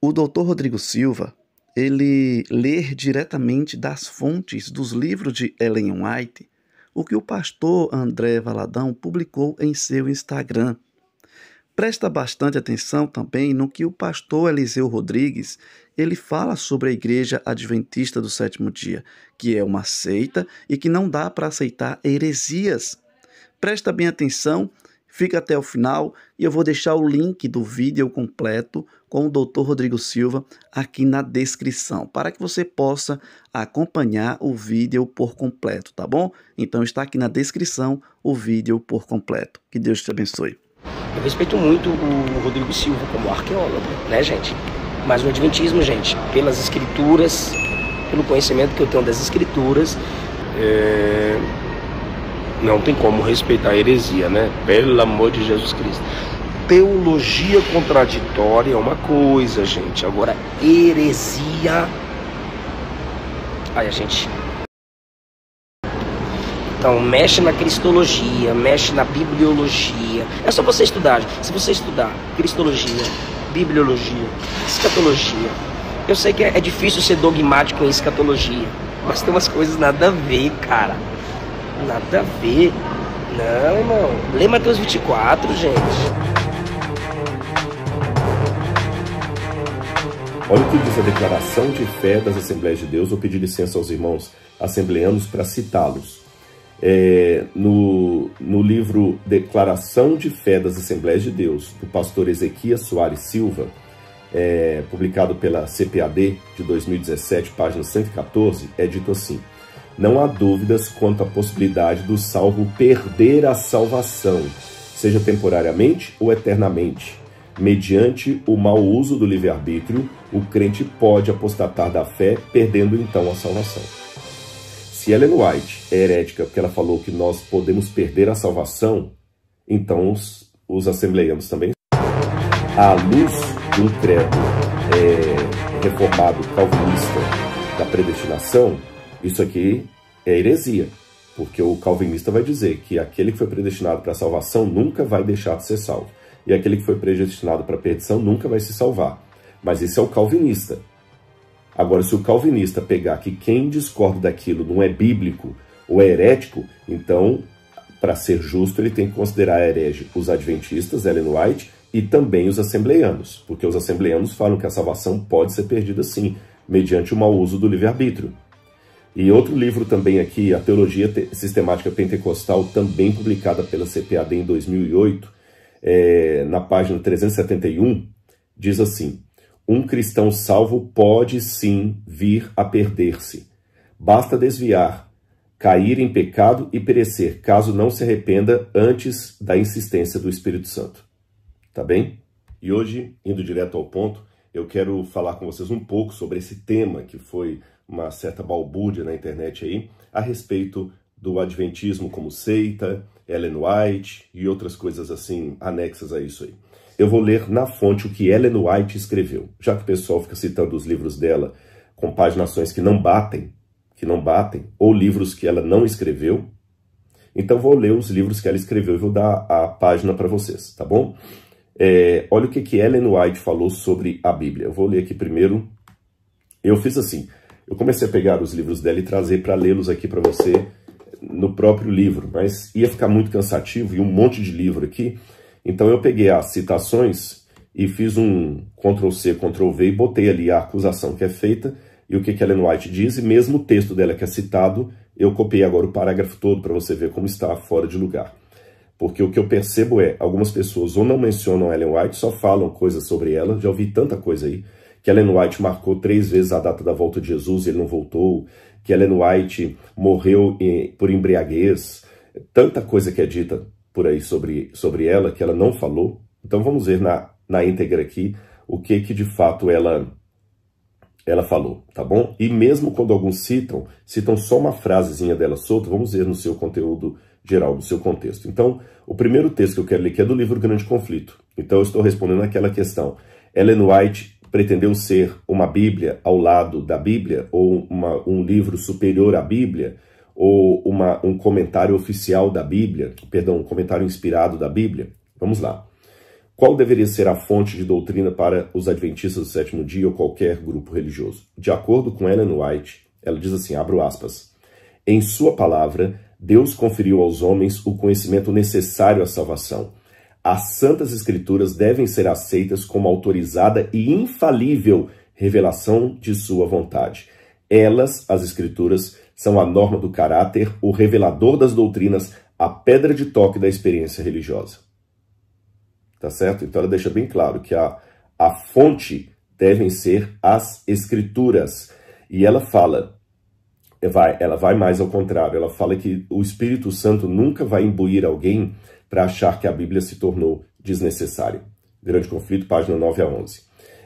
o doutor Rodrigo Silva ele ler diretamente das fontes dos livros de Ellen White o que o pastor André Valadão publicou em seu Instagram. Presta bastante atenção também no que o pastor Eliseu Rodrigues ele fala sobre a Igreja Adventista do Sétimo Dia, que é uma seita e que não dá para aceitar heresias. Presta bem atenção Fica até o final e eu vou deixar o link do vídeo completo com o Dr. Rodrigo Silva aqui na descrição, para que você possa acompanhar o vídeo por completo, tá bom? Então está aqui na descrição o vídeo por completo. Que Deus te abençoe. Eu respeito muito o Rodrigo Silva como arqueólogo, né, gente? Mas o Adventismo, gente, pelas escrituras, pelo conhecimento que eu tenho das escrituras, é não tem como respeitar a heresia, né? Pelo amor de Jesus Cristo. Teologia contraditória é uma coisa, gente. Agora, heresia. Aí a gente. Então, mexe na cristologia, mexe na bibliologia. É só você estudar. Se você estudar cristologia, bibliologia, escatologia. Eu sei que é, é difícil ser dogmático em escatologia, mas tem umas coisas nada a ver, cara. Nada a ver. Não, irmão. Lê Mateus 24, gente. Olha o que diz a declaração de fé das Assembleias de Deus. Vou pedir licença aos irmãos assembleanos para citá-los. É, no, no livro Declaração de Fé das Assembleias de Deus, do pastor Ezequias Soares Silva, é, publicado pela CPAD de 2017, página 114, é dito assim: não há dúvidas quanto à possibilidade do salvo perder a salvação, seja temporariamente ou eternamente. Mediante o mau uso do livre-arbítrio, o crente pode apostatar da fé, perdendo então a salvação. Se Ellen White é herética porque ela falou que nós podemos perder a salvação, então os, os assembleianos também. À luz do credo é, reformado calvinista da predestinação, isso aqui é heresia, porque o calvinista vai dizer que aquele que foi predestinado para a salvação nunca vai deixar de ser salvo, e aquele que foi predestinado para a perdição nunca vai se salvar. Mas isso é o calvinista. Agora, se o calvinista pegar que quem discorda daquilo não é bíblico ou é herético, então, para ser justo, ele tem que considerar herege os adventistas, Ellen White, e também os assembleianos, porque os assembleianos falam que a salvação pode ser perdida sim, mediante o mau uso do livre-arbítrio. E outro livro também aqui, A Teologia Sistemática Pentecostal, também publicada pela CPAD em 2008, é, na página 371, diz assim: Um cristão salvo pode sim vir a perder-se. Basta desviar, cair em pecado e perecer, caso não se arrependa antes da insistência do Espírito Santo. Tá bem? E hoje, indo direto ao ponto, eu quero falar com vocês um pouco sobre esse tema que foi uma certa balbúrdia na internet aí a respeito do Adventismo como seita, Ellen White e outras coisas assim anexas a isso aí. Eu vou ler na fonte o que Ellen White escreveu, já que o pessoal fica citando os livros dela com paginações que não batem, que não batem, ou livros que ela não escreveu. Então vou ler os livros que ela escreveu e vou dar a página para vocês, tá bom? É, olha o que, que Ellen White falou sobre a Bíblia. Eu vou ler aqui primeiro. Eu fiz assim, eu comecei a pegar os livros dela e trazer para lê-los aqui para você no próprio livro, mas ia ficar muito cansativo e um monte de livro aqui. Então eu peguei as citações e fiz um Ctrl C, Ctrl V e botei ali a acusação que é feita e o que, que Ellen White diz, e mesmo o texto dela que é citado, eu copiei agora o parágrafo todo para você ver como está fora de lugar. Porque o que eu percebo é, algumas pessoas ou não mencionam Ellen White, só falam coisas sobre ela, já ouvi tanta coisa aí, que Ellen White marcou três vezes a data da volta de Jesus e ele não voltou, que Ellen White morreu por embriaguez, tanta coisa que é dita por aí sobre, sobre ela que ela não falou. Então vamos ver na, na íntegra aqui o que que de fato ela ela falou, tá bom? E mesmo quando alguns citam, citam só uma frasezinha dela solta, vamos ver no seu conteúdo geral, no seu contexto. Então, o primeiro texto que eu quero ler aqui é do livro Grande Conflito. Então, eu estou respondendo aquela questão. Ellen White pretendeu ser uma Bíblia ao lado da Bíblia, ou uma, um livro superior à Bíblia, ou uma, um comentário oficial da Bíblia, perdão, um comentário inspirado da Bíblia? Vamos lá. Qual deveria ser a fonte de doutrina para os adventistas do sétimo dia ou qualquer grupo religioso? De acordo com Ellen White, ela diz assim, abro aspas, em sua palavra, Deus conferiu aos homens o conhecimento necessário à salvação as Santas Escrituras devem ser aceitas como autorizada e infalível revelação de sua vontade. Elas, as Escrituras, são a norma do caráter, o revelador das doutrinas, a pedra de toque da experiência religiosa. Tá certo? Então ela deixa bem claro que a, a fonte devem ser as Escrituras. E ela fala, vai, ela vai mais ao contrário, ela fala que o Espírito Santo nunca vai imbuir alguém para achar que a Bíblia se tornou desnecessária. Grande Conflito, página 9 a 11.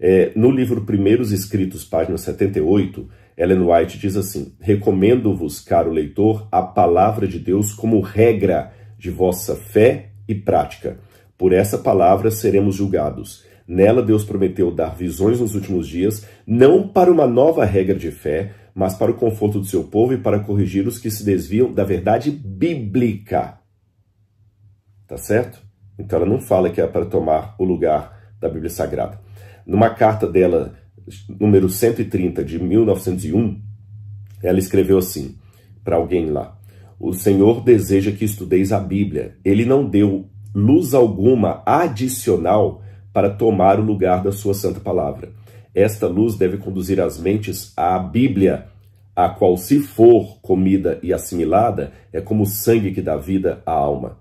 É, no livro Primeiros Escritos, página 78, Ellen White diz assim: Recomendo-vos, caro leitor, a palavra de Deus como regra de vossa fé e prática. Por essa palavra seremos julgados. Nela, Deus prometeu dar visões nos últimos dias, não para uma nova regra de fé, mas para o conforto do seu povo e para corrigir os que se desviam da verdade bíblica tá certo? Então ela não fala que é para tomar o lugar da Bíblia Sagrada. Numa carta dela, número 130 de 1901, ela escreveu assim para alguém lá: O Senhor deseja que estudeis a Bíblia. Ele não deu luz alguma adicional para tomar o lugar da sua santa palavra. Esta luz deve conduzir as mentes à Bíblia, a qual, se for comida e assimilada, é como o sangue que dá vida à alma.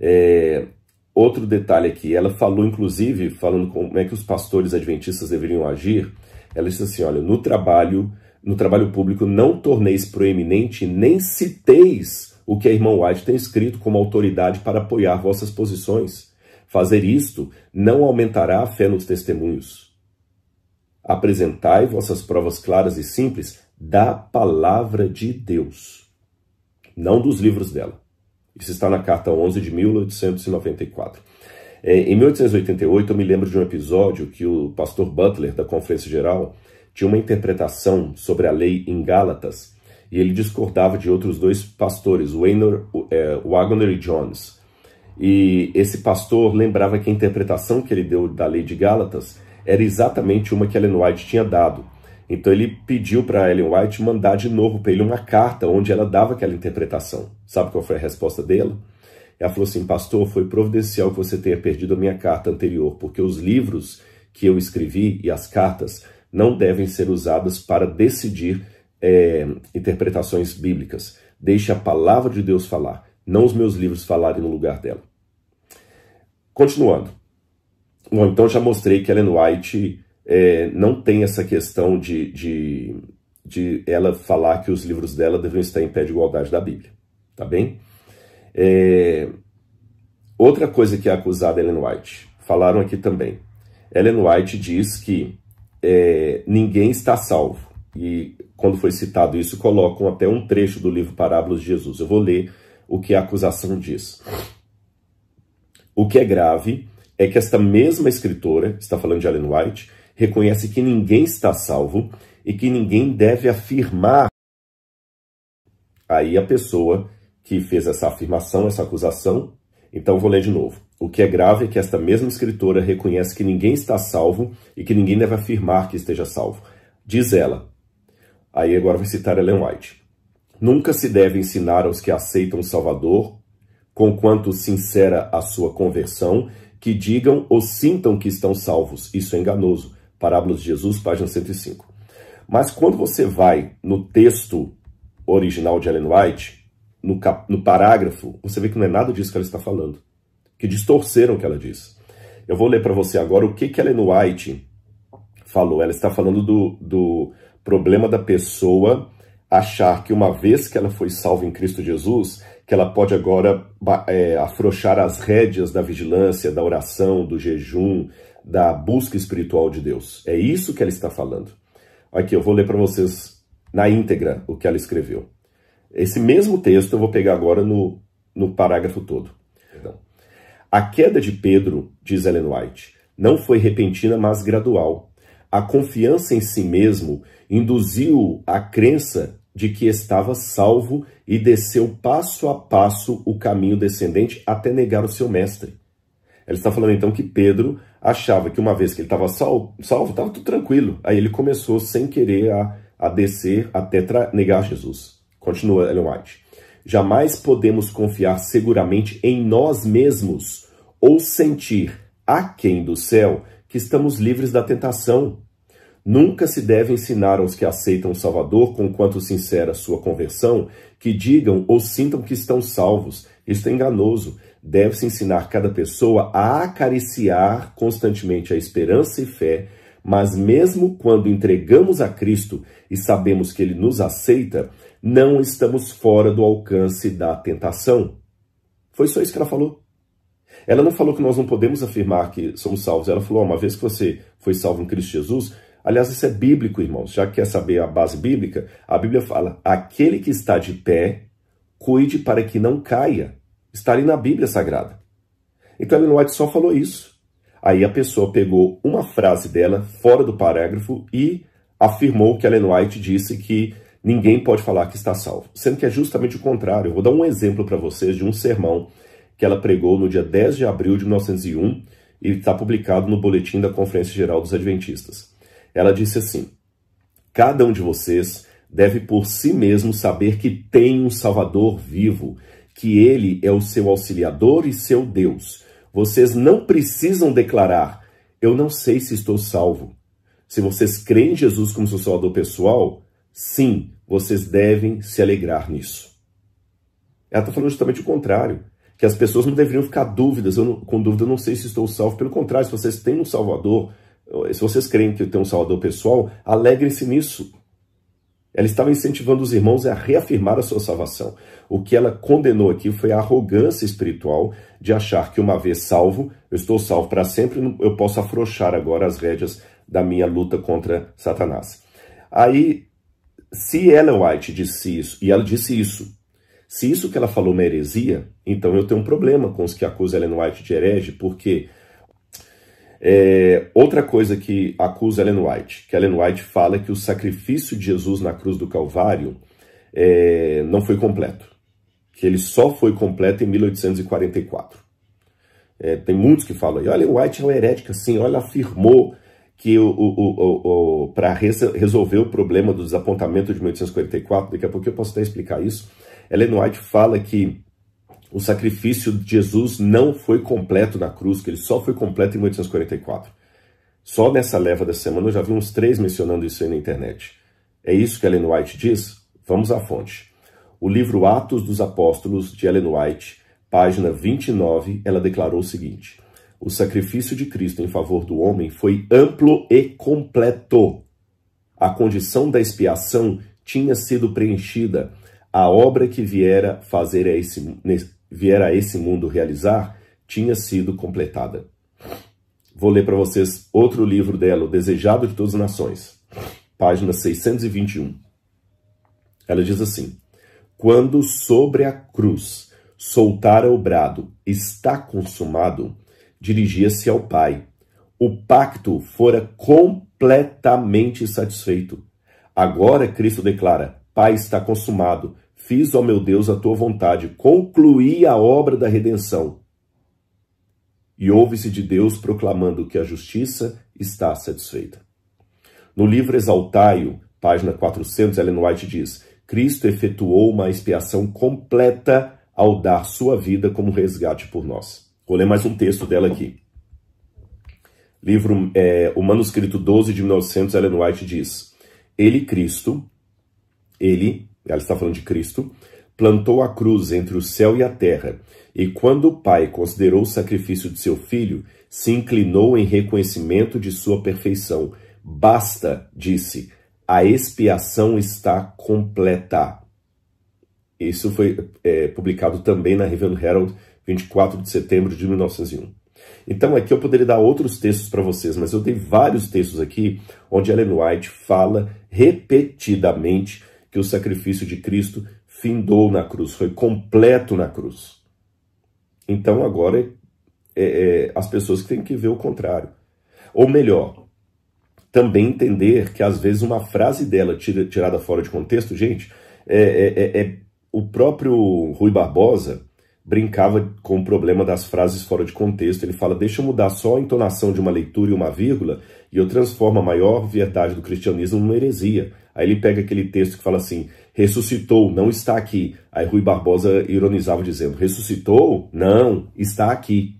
É, outro detalhe aqui, ela falou, inclusive, falando como é que os pastores adventistas deveriam agir, ela disse assim: olha, no trabalho, no trabalho público, não torneis proeminente, nem citeis o que a irmã White tem escrito como autoridade para apoiar vossas posições. Fazer isto não aumentará a fé nos testemunhos. Apresentai vossas provas claras e simples da palavra de Deus, não dos livros dela. Isso está na carta 11 de 1894. É, em 1888, eu me lembro de um episódio que o pastor Butler, da Conferência Geral, tinha uma interpretação sobre a lei em Gálatas e ele discordava de outros dois pastores, Waynor, é, Wagner e Jones. E esse pastor lembrava que a interpretação que ele deu da lei de Gálatas era exatamente uma que Ellen White tinha dado. Então ele pediu para Ellen White mandar de novo para ele uma carta onde ela dava aquela interpretação. Sabe qual foi a resposta dela? Ela falou assim: Pastor, foi providencial que você tenha perdido a minha carta anterior, porque os livros que eu escrevi e as cartas não devem ser usadas para decidir é, interpretações bíblicas. Deixe a palavra de Deus falar, não os meus livros falarem no lugar dela. Continuando. Bom, então já mostrei que Ellen White é, não tem essa questão de, de, de, ela falar que os livros dela devem estar em pé de igualdade da Bíblia, tá bem? É, outra coisa que é acusada Ellen White, falaram aqui também. Ellen White diz que é, ninguém está salvo. E quando foi citado isso, colocam até um trecho do livro Parábolas de Jesus. Eu vou ler o que a acusação diz. O que é grave é que esta mesma escritora, está falando de Ellen White, reconhece que ninguém está salvo e que ninguém deve afirmar. Aí a pessoa que fez essa afirmação, essa acusação, então vou ler de novo. O que é grave é que esta mesma escritora reconhece que ninguém está salvo e que ninguém deve afirmar que esteja salvo. Diz ela. Aí agora vou citar Ellen White. Nunca se deve ensinar aos que aceitam o Salvador, com quanto sincera a sua conversão, que digam ou sintam que estão salvos. Isso é enganoso. Parábolas de Jesus, página 105. Mas quando você vai no texto original de Ellen White, no, cap, no parágrafo, você vê que não é nada disso que ela está falando. Que distorceram o que ela diz. Eu vou ler para você agora o que, que Ellen White falou. Ela está falando do, do problema da pessoa achar que uma vez que ela foi salva em Cristo Jesus, que ela pode agora é, afrouxar as rédeas da vigilância, da oração, do jejum, da busca espiritual de Deus. É isso que ela está falando. Aqui eu vou ler para vocês na íntegra o que ela escreveu. Esse mesmo texto eu vou pegar agora no, no parágrafo todo. Então, a queda de Pedro, diz Ellen White, não foi repentina, mas gradual. A confiança em si mesmo induziu a crença de que estava salvo e desceu passo a passo o caminho descendente até negar o seu mestre. Ele está falando então que Pedro achava que uma vez que ele estava salvo, estava tudo tranquilo. Aí ele começou sem querer a, a descer até negar Jesus. Continua Ellen White. Jamais podemos confiar seguramente em nós mesmos ou sentir aquém do céu que estamos livres da tentação. Nunca se deve ensinar aos que aceitam o Salvador, com quanto sincera sua conversão, que digam ou sintam que estão salvos. Isto é enganoso. Deve-se ensinar cada pessoa a acariciar constantemente a esperança e fé, mas mesmo quando entregamos a Cristo e sabemos que Ele nos aceita, não estamos fora do alcance da tentação. Foi só isso que ela falou. Ela não falou que nós não podemos afirmar que somos salvos. Ela falou: uma vez que você foi salvo em Cristo Jesus, Aliás, isso é bíblico, irmãos. Já que quer saber a base bíblica, a Bíblia fala: aquele que está de pé, cuide para que não caia. Está ali na Bíblia Sagrada. Então, Ellen White só falou isso. Aí a pessoa pegou uma frase dela fora do parágrafo e afirmou que Ellen White disse que ninguém pode falar que está salvo, sendo que é justamente o contrário. Eu vou dar um exemplo para vocês de um sermão que ela pregou no dia 10 de abril de 1901 e está publicado no boletim da Conferência Geral dos Adventistas. Ela disse assim: Cada um de vocês deve por si mesmo saber que tem um Salvador vivo, que ele é o seu auxiliador e seu Deus. Vocês não precisam declarar: Eu não sei se estou salvo. Se vocês creem em Jesus como seu Salvador pessoal, sim, vocês devem se alegrar nisso. Ela está falando justamente o contrário que as pessoas não deveriam ficar dúvidas, eu com dúvida, eu não sei se estou salvo. Pelo contrário, se vocês têm um Salvador, se vocês creem que eu tenho um salvador pessoal, alegrem-se nisso. Ela estava incentivando os irmãos a reafirmar a sua salvação. O que ela condenou aqui foi a arrogância espiritual de achar que, uma vez salvo, eu estou salvo para sempre, eu posso afrouxar agora as rédeas da minha luta contra Satanás. Aí, se Ellen White disse isso, e ela disse isso, se isso que ela falou é heresia, então eu tenho um problema com os que acusam Ellen White de herege, porque é, outra coisa que acusa Ellen White, que Ellen White fala é que o sacrifício de Jesus na cruz do Calvário é, não foi completo, que ele só foi completo em 1844. É, tem muitos que falam e Ellen White é uma herética, sim, olha, afirmou que o, o, o, para resolver o problema do desapontamento de 1844, daqui a pouco eu posso até explicar isso, Ellen White fala que o sacrifício de Jesus não foi completo na cruz, que ele só foi completo em 1844. Só nessa leva da semana eu já vi uns três mencionando isso aí na internet. É isso que Ellen White diz? Vamos à fonte. O livro Atos dos Apóstolos, de Ellen White, página 29, ela declarou o seguinte: O sacrifício de Cristo em favor do homem foi amplo e completo. A condição da expiação tinha sido preenchida. A obra que viera fazer a é esse, Viera a esse mundo realizar tinha sido completada. Vou ler para vocês outro livro dela, O Desejado de Todas as Nações, página 621. Ela diz assim: Quando sobre a cruz soltara o brado, está consumado, dirigia-se ao Pai. O pacto fora completamente satisfeito. Agora Cristo declara: Pai, está consumado Fiz, ó meu Deus, a tua vontade, concluí a obra da redenção. E ouve-se de Deus proclamando que a justiça está satisfeita. No livro Exaltai-o, página 400, Ellen White diz: Cristo efetuou uma expiação completa ao dar sua vida como resgate por nós. Vou ler mais um texto dela aqui. Livro, é, o manuscrito 12 de 1900, Ellen White diz: Ele, Cristo, ele, ela está falando de Cristo, plantou a cruz entre o céu e a terra, e quando o Pai considerou o sacrifício de seu filho, se inclinou em reconhecimento de sua perfeição. Basta, disse, a expiação está completa. Isso foi é, publicado também na Review Herald, 24 de setembro de 1901. Então aqui eu poderia dar outros textos para vocês, mas eu dei vários textos aqui onde Ellen White fala repetidamente que o sacrifício de Cristo findou na cruz, foi completo na cruz. Então agora é, é, as pessoas têm que ver o contrário. Ou melhor, também entender que às vezes uma frase dela tirada fora de contexto, gente, é, é, é, é o próprio Rui Barbosa brincava com o problema das frases fora de contexto. Ele fala: deixa eu mudar só a entonação de uma leitura e uma vírgula, e eu transformo a maior verdade do cristianismo numa heresia. Aí ele pega aquele texto que fala assim: ressuscitou, não está aqui. Aí Rui Barbosa ironizava dizendo: ressuscitou? Não, está aqui.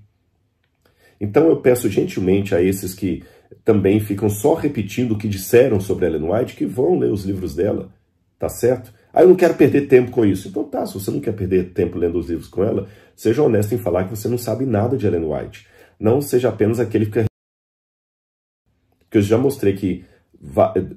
Então eu peço gentilmente a esses que também ficam só repetindo o que disseram sobre Ellen White que vão ler os livros dela, tá certo? Ah, eu não quero perder tempo com isso. Então tá, se você não quer perder tempo lendo os livros com ela, seja honesto em falar que você não sabe nada de Ellen White. Não seja apenas aquele que fica... eu já mostrei que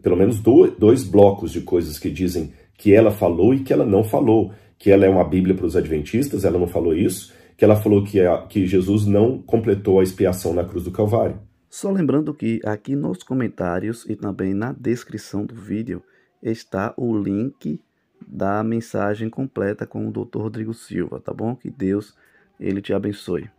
pelo menos dois blocos de coisas que dizem que ela falou e que ela não falou. Que ela é uma bíblia para os adventistas, ela não falou isso. Que ela falou que, a, que Jesus não completou a expiação na cruz do Calvário. Só lembrando que aqui nos comentários e também na descrição do vídeo está o link da mensagem completa com o Dr. Rodrigo Silva, tá bom? Que Deus ele te abençoe.